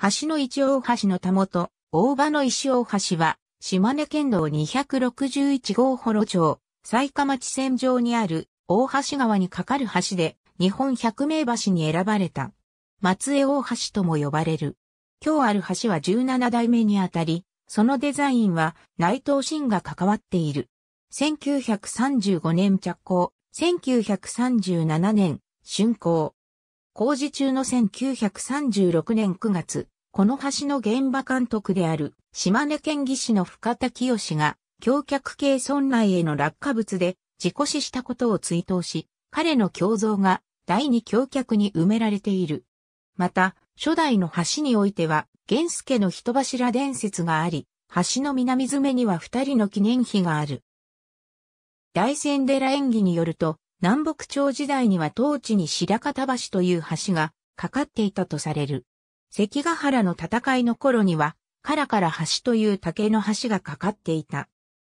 橋の一大橋のたもと、大場の石大橋は、島根県道261号幌町、埼玉地線上にある大橋川に架かる橋で、日本百名橋に選ばれた。松江大橋とも呼ばれる。今日ある橋は17代目にあたり、そのデザインは内藤真が関わっている。1935年着工、1937年、竣工。工事中の1936年9月、この橋の現場監督である島根県技師の深田清が橋脚系村内への落下物で事故死したことを追悼し、彼の胸像が第二橋脚に埋められている。また、初代の橋においては、源助の人柱伝説があり、橋の南詰めには二人の記念碑がある。大仙寺演技によると、南北朝時代には当地に白方橋という橋がかかっていたとされる。関ヶ原の戦いの頃には、カラカラ橋という竹の橋がかかっていた。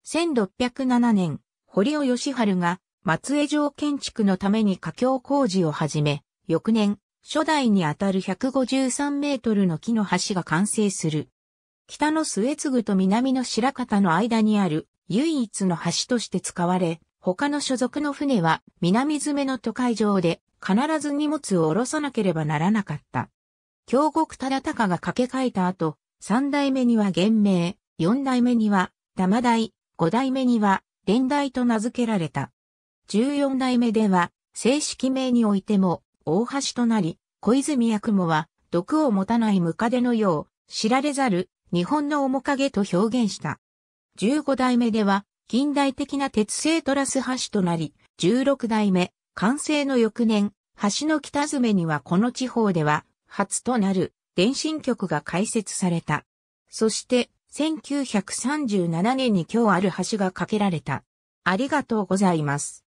1607年、堀尾義春が松江城建築のために架橋工事を始め、翌年、初代にあたる153メートルの木の橋が完成する。北の末継と南の白方の間にある唯一の橋として使われ、他の所属の船は南詰めの都会上で必ず荷物を下ろさなければならなかった。京極忠隆が掛け替えた後、三代目には玄明、四代目には玉代、五代目には伝代と名付けられた。十四代目では正式名においても大橋となり、小泉八雲は毒を持たないムカデのよう知られざる日本の面影と表現した。十五代目では近代的な鉄製トラス橋となり、16代目、完成の翌年、橋の北詰にはこの地方では、初となる電信局が開設された。そして、1937年に今日ある橋が架けられた。ありがとうございます。